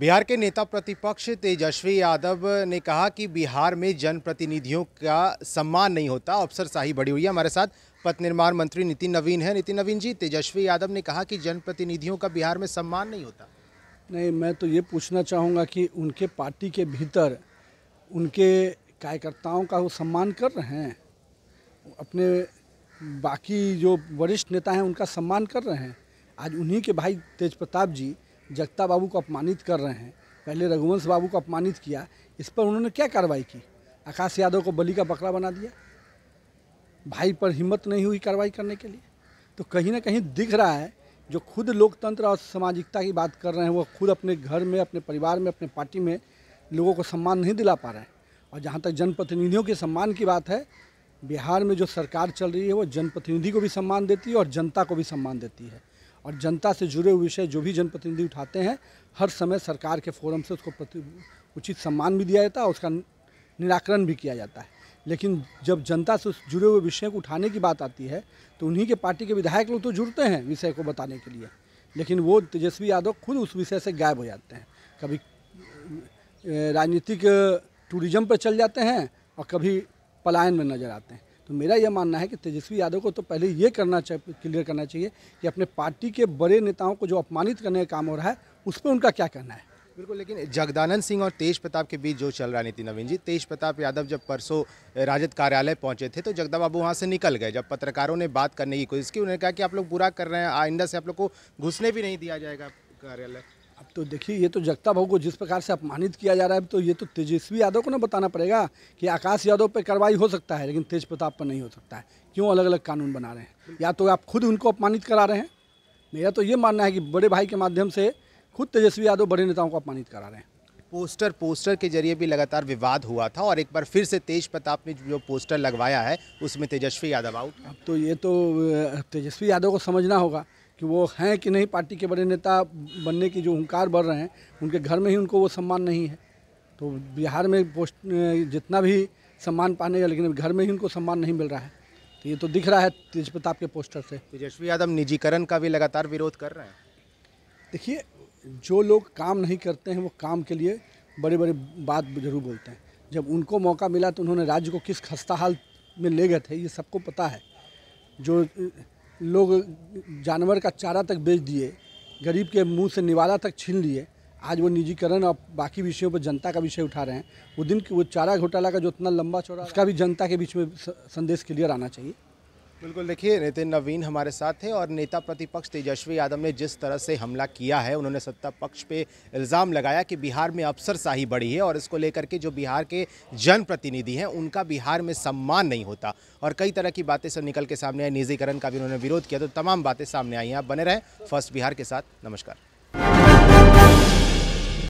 बिहार के नेता प्रतिपक्ष तेजस्वी यादव ने कहा कि बिहार में जनप्रतिनिधियों का सम्मान नहीं होता शाही बड़ी हुई है हमारे साथ पथ निर्माण मंत्री नितिन नवीन है नितिन नवीन जी तेजस्वी यादव ने कहा कि जनप्रतिनिधियों का बिहार में सम्मान नहीं होता नहीं मैं तो ये पूछना चाहूँगा कि उनके पार्टी के भीतर उनके कार्यकर्ताओं का वो सम्मान कर रहे हैं अपने बाकी जो वरिष्ठ नेता हैं उनका सम्मान कर रहे हैं आज उन्हीं के भाई तेज प्रताप जी जगता बाबू को अपमानित कर रहे हैं पहले रघुवंश बाबू को अपमानित किया इस पर उन्होंने क्या कार्रवाई की आकाश यादव को बलि का बकरा बना दिया भाई पर हिम्मत नहीं हुई कार्रवाई करने के लिए तो कहीं ना कहीं दिख रहा है जो खुद लोकतंत्र और सामाजिकता की बात कर रहे हैं वो खुद अपने घर में अपने परिवार में अपने पार्टी में लोगों को सम्मान नहीं दिला पा रहे हैं और जहाँ तक जनप्रतिनिधियों के सम्मान की बात है बिहार में जो सरकार चल रही है वो जनप्रतिनिधि को भी सम्मान देती है और जनता को भी सम्मान देती है और जनता से जुड़े हुए विषय जो भी जनप्रतिनिधि उठाते हैं हर समय सरकार के फोरम से उसको उचित सम्मान भी दिया जाता है उसका निराकरण भी किया जाता है लेकिन जब जनता से जुड़े हुए विषय को उठाने की बात आती है तो उन्हीं के पार्टी के विधायक लोग तो जुड़ते हैं विषय को बताने के लिए लेकिन वो तेजस्वी यादव खुद उस विषय से गायब हो जाते हैं कभी राजनीतिक टूरिज्म पर चल जाते हैं और कभी पलायन में नजर आते हैं तो मेरा यह मानना है कि तेजस्वी यादव को तो पहले ये करना चाहिए क्लियर करना चाहिए कि अपने पार्टी के बड़े नेताओं को जो अपमानित करने का काम हो रहा है उस पर उनका क्या कहना है बिल्कुल लेकिन जगदानंद सिंह और तेज प्रताप के बीच जो चल रहा नीति नवीन जी तेज प्रताप यादव जब परसों राजद कार्यालय पहुंचे थे तो जगदा बाबू वहाँ से निकल गए जब पत्रकारों ने बात करने की कोशिश की उन्होंने कहा कि आप लोग बुरा कर रहे हैं आइंदा से आप लोग को घुसने भी नहीं दिया जाएगा कार्यालय अब तो देखिए ये तो जगता भाऊ को जिस प्रकार से अपमानित किया जा रहा है तो ये तो तेजस्वी यादव को ना बताना पड़ेगा कि आकाश यादव पर कार्रवाई हो सकता है लेकिन तेज प्रताप पर नहीं हो सकता है क्यों अलग अलग कानून बना रहे हैं या तो आप खुद उनको अपमानित करा रहे हैं मेरा तो ये मानना है कि बड़े भाई के माध्यम से खुद तेजस्वी यादव बड़े नेताओं को अपमानित करा रहे हैं पोस्टर पोस्टर के जरिए भी लगातार विवाद हुआ था और एक बार फिर से तेज प्रताप ने जो पोस्टर लगवाया है उसमें तेजस्वी यादव आउट अब तो ये तो तेजस्वी यादव को समझना होगा कि वो हैं कि नहीं पार्टी के बड़े नेता बनने की जो हंकार बढ़ रहे हैं उनके घर में ही उनको वो सम्मान नहीं है तो बिहार में पोस्ट जितना भी सम्मान पाने का लेकिन घर में ही उनको सम्मान नहीं मिल रहा है तो ये तो दिख रहा है तेज प्रताप के पोस्टर से तेजस्वी यादव निजीकरण का भी लगातार विरोध कर रहे हैं देखिए जो लोग काम नहीं करते हैं वो काम के लिए बड़े बड़े बात जरूर बोलते हैं जब उनको मौका मिला तो उन्होंने राज्य को किस खस्ता हाल में ले गए थे ये सबको पता है जो लोग जानवर का चारा तक बेच दिए गरीब के मुंह से निवाला तक छीन लिए आज वो निजीकरण और बाकी विषयों पर जनता का विषय उठा रहे हैं वो दिन वो चारा घोटाला का जो इतना लंबा चौड़ा उसका भी जनता के बीच में संदेश क्लियर आना चाहिए बिल्कुल देखिए नितिन नवीन हमारे साथ थे और नेता प्रतिपक्ष तेजस्वी यादव ने जिस तरह से हमला किया है उन्होंने सत्ता पक्ष पे इल्ज़ाम लगाया कि बिहार में अफसरशाही बढ़ी है और इसको लेकर के जो बिहार के जनप्रतिनिधि हैं उनका बिहार में सम्मान नहीं होता और कई तरह की बातें सब निकल के सामने आई निजीकरण का भी उन्होंने विरोध किया तो तमाम बातें सामने आई हैं आप बने रहें फर्स्ट बिहार के साथ नमस्कार